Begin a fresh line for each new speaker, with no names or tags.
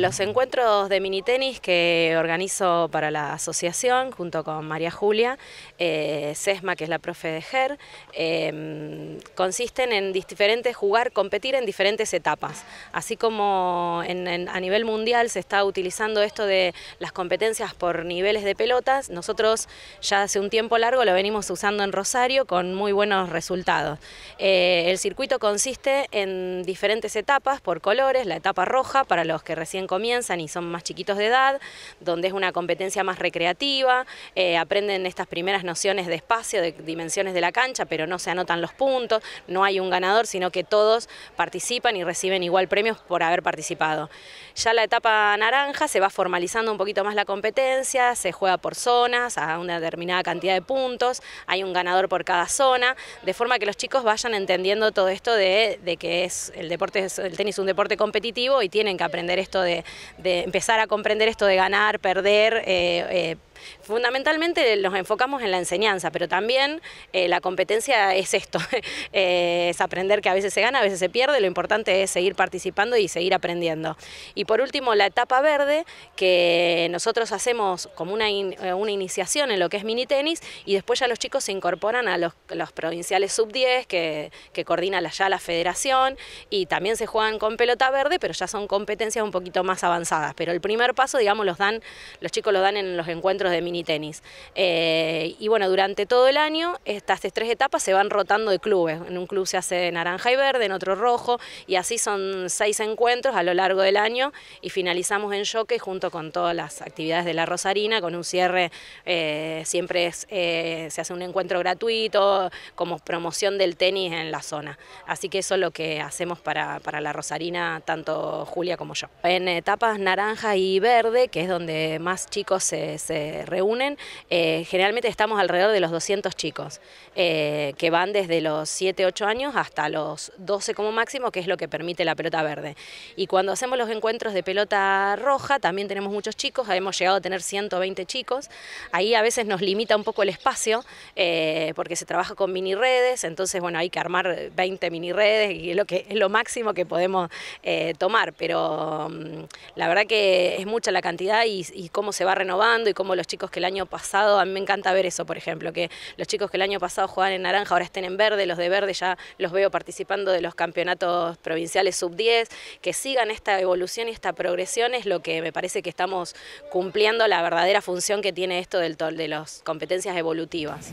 los encuentros de mini tenis que organizo para la asociación junto con María Julia, eh, Sesma, que es la profe de GER, em, consisten en diferentes jugar, competir en diferentes etapas. Así como a nivel mundial se está utilizando esto de las competencias por niveles de pelotas, nosotros ya hace un tiempo largo lo venimos usando en Rosario con muy buenos resultados. Eh, el circuito consiste en diferentes etapas por colores, la etapa roja para los que recién comienzan y son más chiquitos de edad, donde es una competencia más recreativa, eh, aprenden estas primeras nociones de espacio, de dimensiones de la cancha, pero no se anotan los puntos, no hay un ganador, sino que todos participan y reciben igual premios por haber participado. Ya la etapa naranja se va formalizando un poquito más la competencia, se juega por zonas, a una determinada cantidad de puntos, hay un ganador por cada zona, de forma que los chicos vayan entendiendo todo esto de, que es el deporte, el tenis es un deporte competitivo y tienen que aprender esto de, empezar a comprender esto de ganar, perder, eh, eh, Fundamentalmente nos enfocamos en la enseñanza, pero también eh, la competencia es esto, eh, es aprender que a veces se gana, a veces se pierde, lo importante es seguir participando y seguir aprendiendo. Y por último, la etapa verde, que nosotros hacemos como una, eh, iniciación en lo que es mini tenis y después ya los chicos se incorporan a los, provinciales sub-10 que, coordina la, ya la federación y también se juegan con pelota verde, pero ya son competencias un poquito más avanzadas. Pero el primer paso, digamos, los dan, los chicos lo dan en los encuentros de mini tenis. Eh, y bueno, durante todo el año estas tres etapas se van rotando de clubes. En un club se hace naranja y verde, en otro rojo, y así son seis encuentros a lo largo del año y finalizamos en choque junto con todas las actividades de la Rosarina, con un cierre, eh, siempre eh, se hace un encuentro gratuito como promoción del tenis en la zona. Así que eso es lo que hacemos para, la Rosarina, tanto Julia como yo. En etapas naranja y verde, que es donde más chicos se reúnen, eh, generalmente estamos alrededor de los 200 chicos, eh, que van desde los 7, 8 años hasta los 12 como máximo, que es lo que permite la pelota verde. Y cuando hacemos los encuentros de pelota roja, también tenemos muchos chicos, hemos llegado a tener 120 chicos, ahí a veces nos limita un poco el espacio, eh, porque se trabaja con mini redes, entonces bueno, hay que armar 20 mini redes y es lo, que, es lo máximo que podemos tomar, pero mm, la verdad que es mucha la cantidad y, y cómo se va renovando y cómo los chicos que el año pasado, a mí me encanta ver eso, por ejemplo, que los chicos que el año pasado jugaban en naranja ahora estén en verde, los de verde ya los veo participando de los campeonatos provinciales sub-10, que sigan esta evolución y esta progresión es lo que me parece que estamos cumpliendo la verdadera función que tiene esto del de las competencias evolutivas.